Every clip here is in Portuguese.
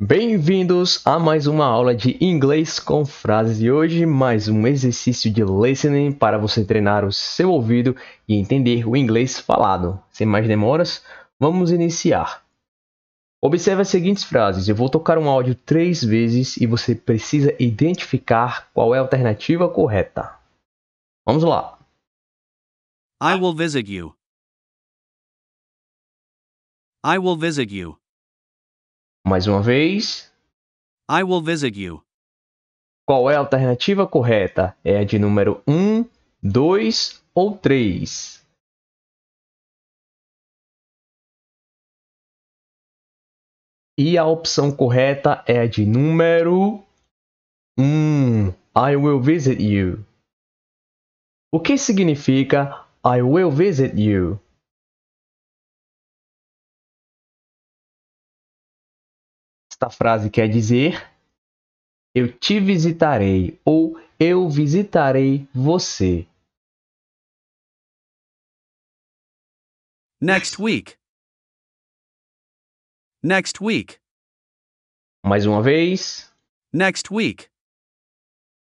Bem-vindos a mais uma aula de inglês com frases e hoje mais um exercício de listening para você treinar o seu ouvido e entender o inglês falado. Sem mais demoras, vamos iniciar. Observe as seguintes frases. Eu vou tocar um áudio três vezes e você precisa identificar qual é a alternativa correta. Vamos lá. I will visit you. I will visit you. Mais uma vez. I will visit you. Qual é a alternativa correta? É a de número 1, 2 ou 3? E a opção correta é a de número 1. I will visit you. O que significa I will visit you? Esta frase quer dizer: Eu te visitarei ou eu visitarei você. Next week. Next week. Mais uma vez. Next week.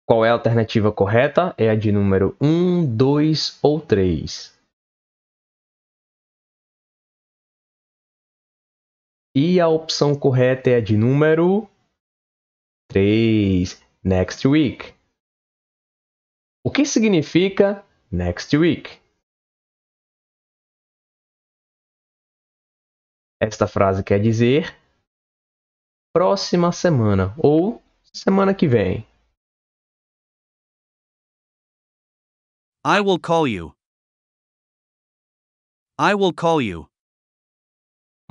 Qual é a alternativa correta? É a de número 1, 2 ou 3. E a opção correta é a de número 3, next week. O que significa next week? Esta frase quer dizer próxima semana ou semana que vem. I will call you. I will call you.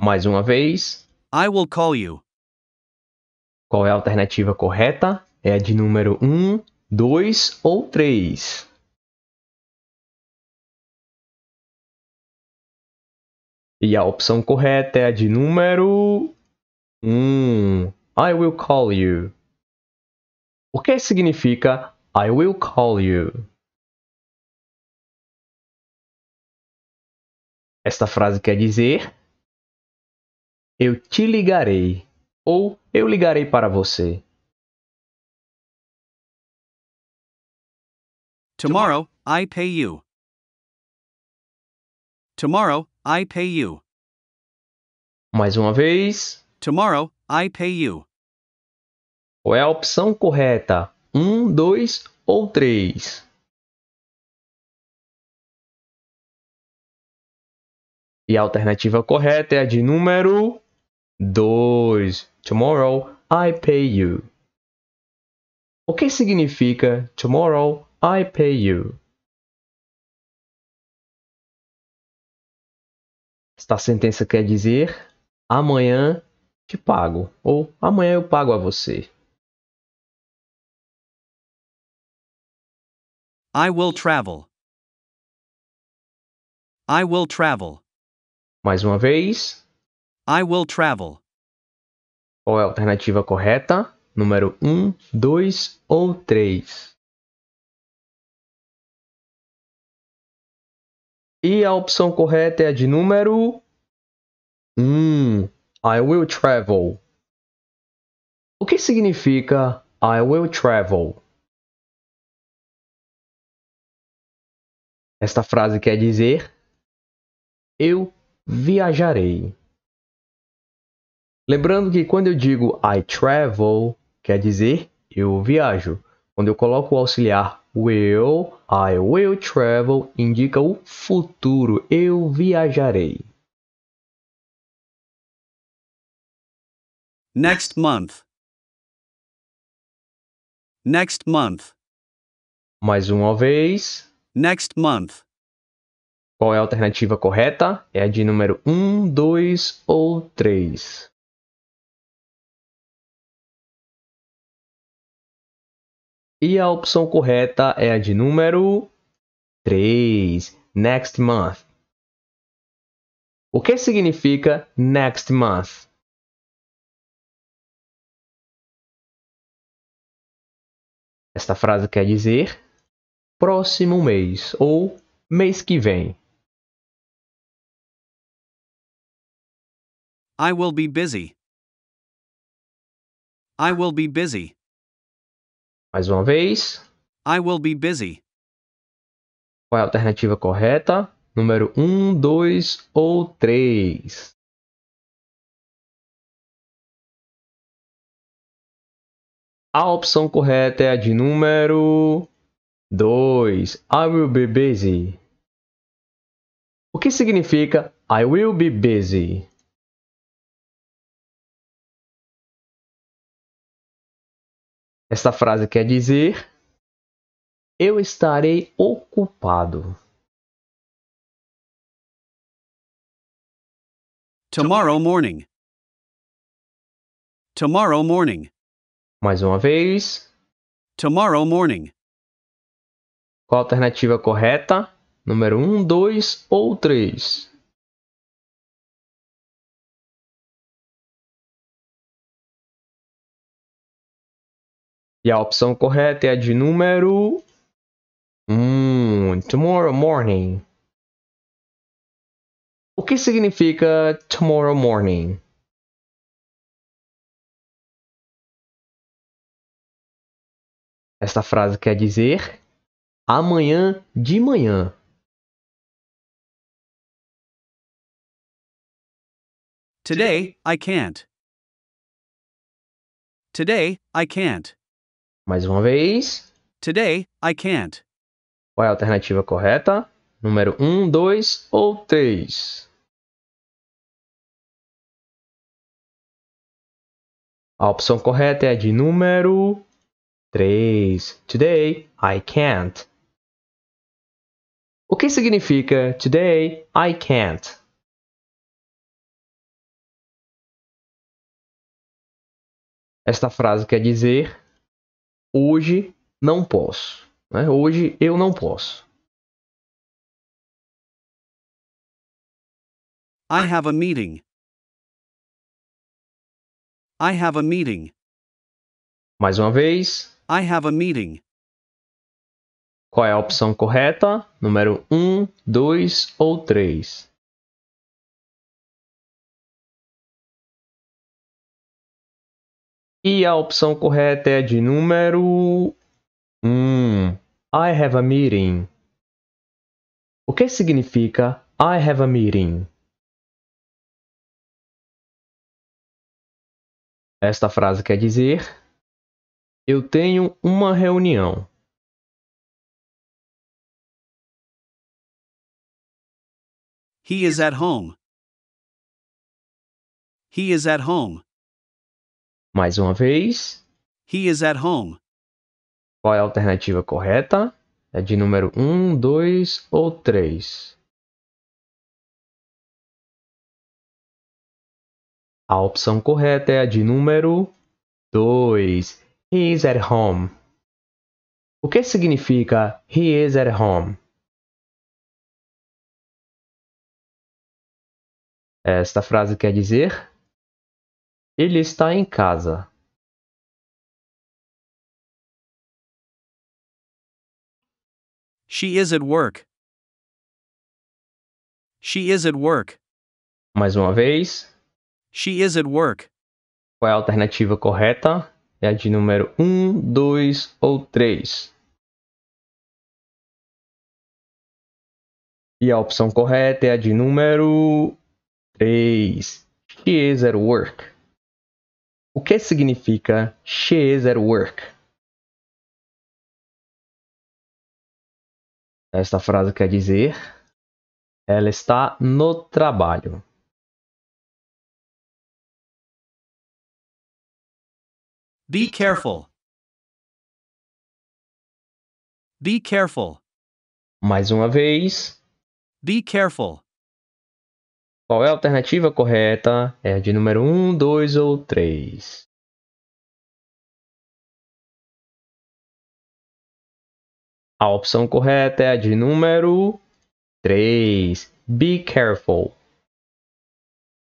Mais uma vez. I will call you. Qual é a alternativa correta? É a de número 1, 2 ou 3. E a opção correta é a de número 1. I will call you. O que significa I will call you? Esta frase quer dizer eu te ligarei, ou eu ligarei para você. Tomorrow, I pay you. Tomorrow, I pay you. Mais uma vez. Tomorrow, I pay you. Qual é a opção correta? Um, dois ou três? E a alternativa correta é a de número 2. Tomorrow I pay you. O que significa tomorrow I pay you? Esta sentença quer dizer amanhã te pago ou amanhã eu pago a você. I will travel. I will travel. Mais uma vez. I will travel. Qual é a alternativa correta? Número 1, 2 ou 3? E a opção correta é a de número 1. I will travel. O que significa I will travel? Esta frase quer dizer Eu viajarei. Lembrando que quando eu digo I travel, quer dizer eu viajo. Quando eu coloco o auxiliar will, I will travel indica o futuro, eu viajarei. Next month. Next month. Mais uma vez. Next month. Qual é a alternativa correta? É a de número 1, 2 ou 3. E a opção correta é a de número 3, next month. O que significa next month? Esta frase quer dizer próximo mês ou mês que vem. I will be busy. I will be busy. Mais uma vez. I will be busy. Qual é a alternativa correta? Número 1, 2 ou 3? A opção correta é a de número 2. I will be busy. O que significa I will be busy? Esta frase quer dizer: Eu estarei ocupado. Tomorrow morning. Tomorrow morning. Mais uma vez. Tomorrow morning. Qual a alternativa correta? Número 1, um, 2 ou 3? E a opção correta é a de número Hum, tomorrow morning. O que significa tomorrow morning? Esta frase quer dizer amanhã de manhã. Today, I can't. Today, I can't. Mais uma vez. Today, I can't. Qual é a alternativa correta? Número 1, 2 ou 3? A opção correta é a de número 3. Today, I can't. O que significa Today, I can't? Esta frase quer dizer hoje não posso. Né? Hoje eu não posso. I have a meeting. I have a meeting. Mais uma vez. I have a meeting. Qual é a opção correta? Número 1, um, 2 ou 3? E a opção correta é de número 1. Um, I have a meeting. O que significa I have a meeting? Esta frase quer dizer: Eu tenho uma reunião. He is at home. He is at home. Mais uma vez. He is at home. Qual é a alternativa correta? É de número 1, 2 ou 3? A opção correta é a de número 2. He is at home. O que significa he is at home? Esta frase quer dizer ele está em casa. She is at work. She is at work. Mais uma vez. She is at work. Qual é a alternativa correta? É a de número 1, 2 ou 3. E a opção correta é a de número 3. She is at work. O que significa she is at work? Esta frase quer dizer ela está no trabalho. Be careful. Be careful. Mais uma vez. Be careful. Qual é a alternativa correta? É a de número 1, 2 ou 3. A opção correta é a de número 3. Be careful.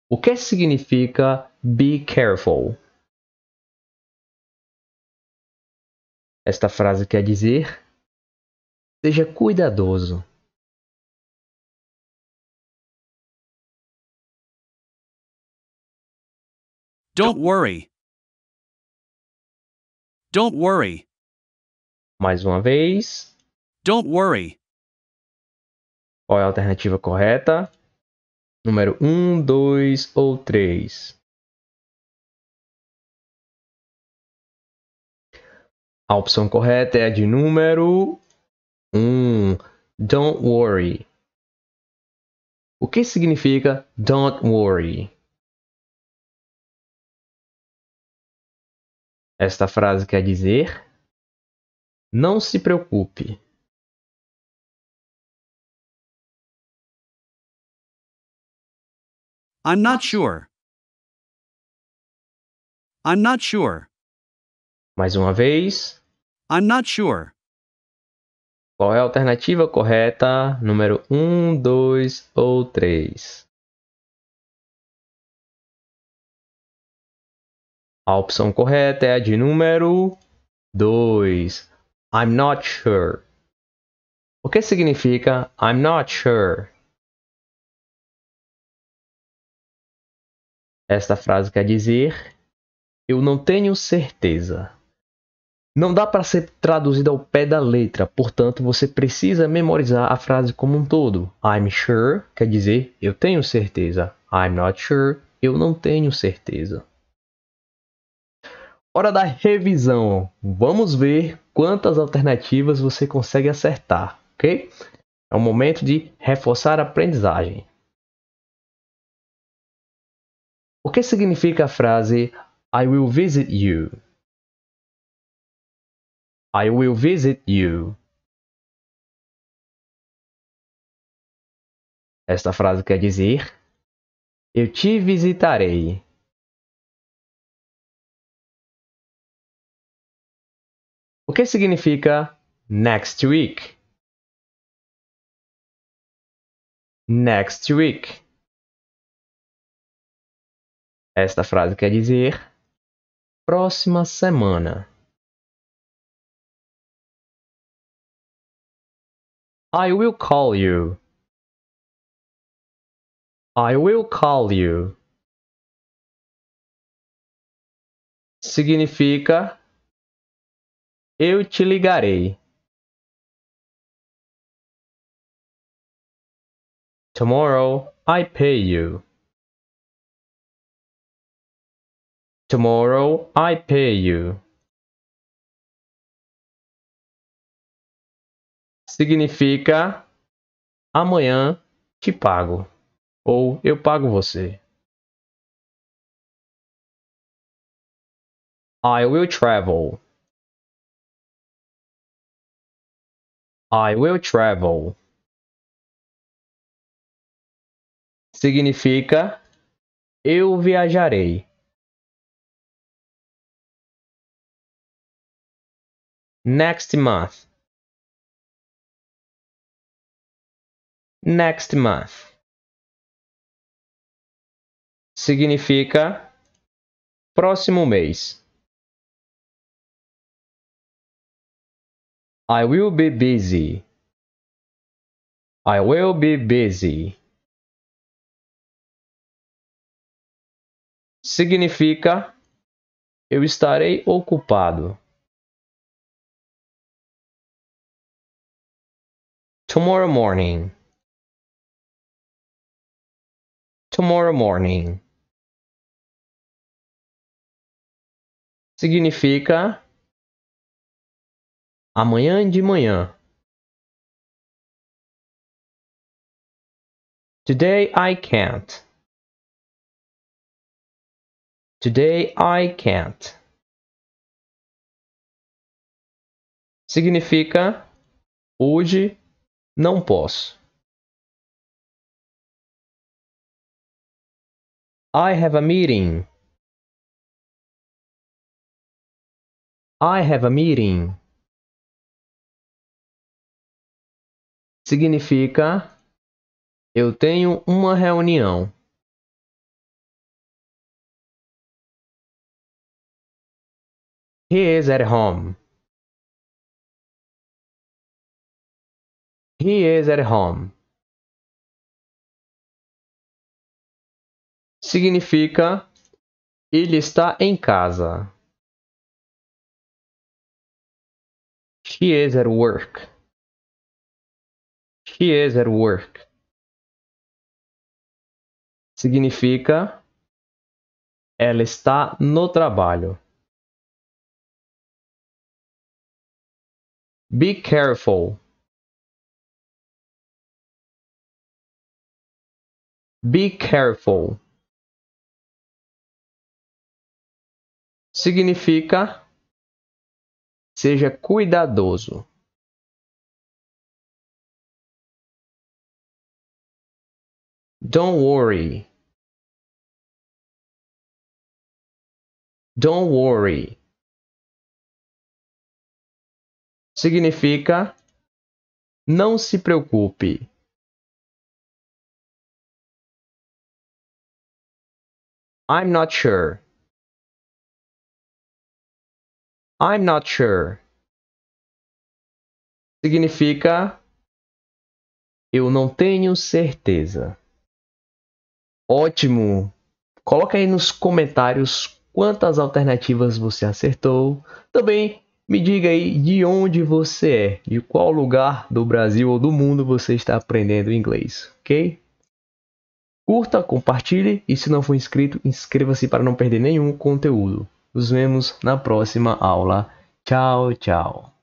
O que significa be careful? Esta frase quer dizer: seja cuidadoso. Don't worry. Don't worry. Mais uma vez. Don't worry. Qual é a alternativa correta? Número 1, 2 ou 3? A opção correta é a de número 1. Don't worry. O que significa don't worry? Esta frase quer dizer: Não se preocupe. I'm not sure. I'm not sure. Mais uma vez. I'm not sure. Qual é a alternativa correta? Número 1, um, 2 ou 3? A opção correta é a de número 2. I'm not sure. O que significa I'm not sure? Esta frase quer dizer eu não tenho certeza. Não dá para ser traduzida ao pé da letra, portanto você precisa memorizar a frase como um todo. I'm sure quer dizer eu tenho certeza. I'm not sure eu não tenho certeza. Hora da revisão. Vamos ver quantas alternativas você consegue acertar, ok? É o momento de reforçar a aprendizagem. O que significa a frase I will visit you? I will visit you. Esta frase quer dizer Eu te visitarei. O que significa next week? Next week. Esta frase quer dizer próxima semana. I will call you. I will call you. Significa eu te ligarei. Tomorrow I pay you. Tomorrow I pay you. Significa amanhã te pago ou eu pago você. I will travel. I will travel. Significa eu viajarei. Next month. Next month. Significa próximo mês. I will be busy. I will be busy. Significa eu estarei ocupado. Tomorrow morning. Tomorrow morning. Significa Amanhã de manhã. Today I can't. Today I can't. Significa hoje não posso. I have a meeting. I have a meeting. significa eu tenho uma reunião. He is at home. He is at home. Significa ele está em casa. She is at work. He is at work. Significa ela está no trabalho. Be careful. Be careful. Significa seja cuidadoso. Don't worry. Don't worry. Significa não se preocupe. I'm not sure. I'm not sure. Significa eu não tenho certeza. Ótimo! Coloca aí nos comentários quantas alternativas você acertou. Também me diga aí de onde você é, de qual lugar do Brasil ou do mundo você está aprendendo inglês, ok? Curta, compartilhe e se não for inscrito, inscreva-se para não perder nenhum conteúdo. Nos vemos na próxima aula. Tchau, tchau.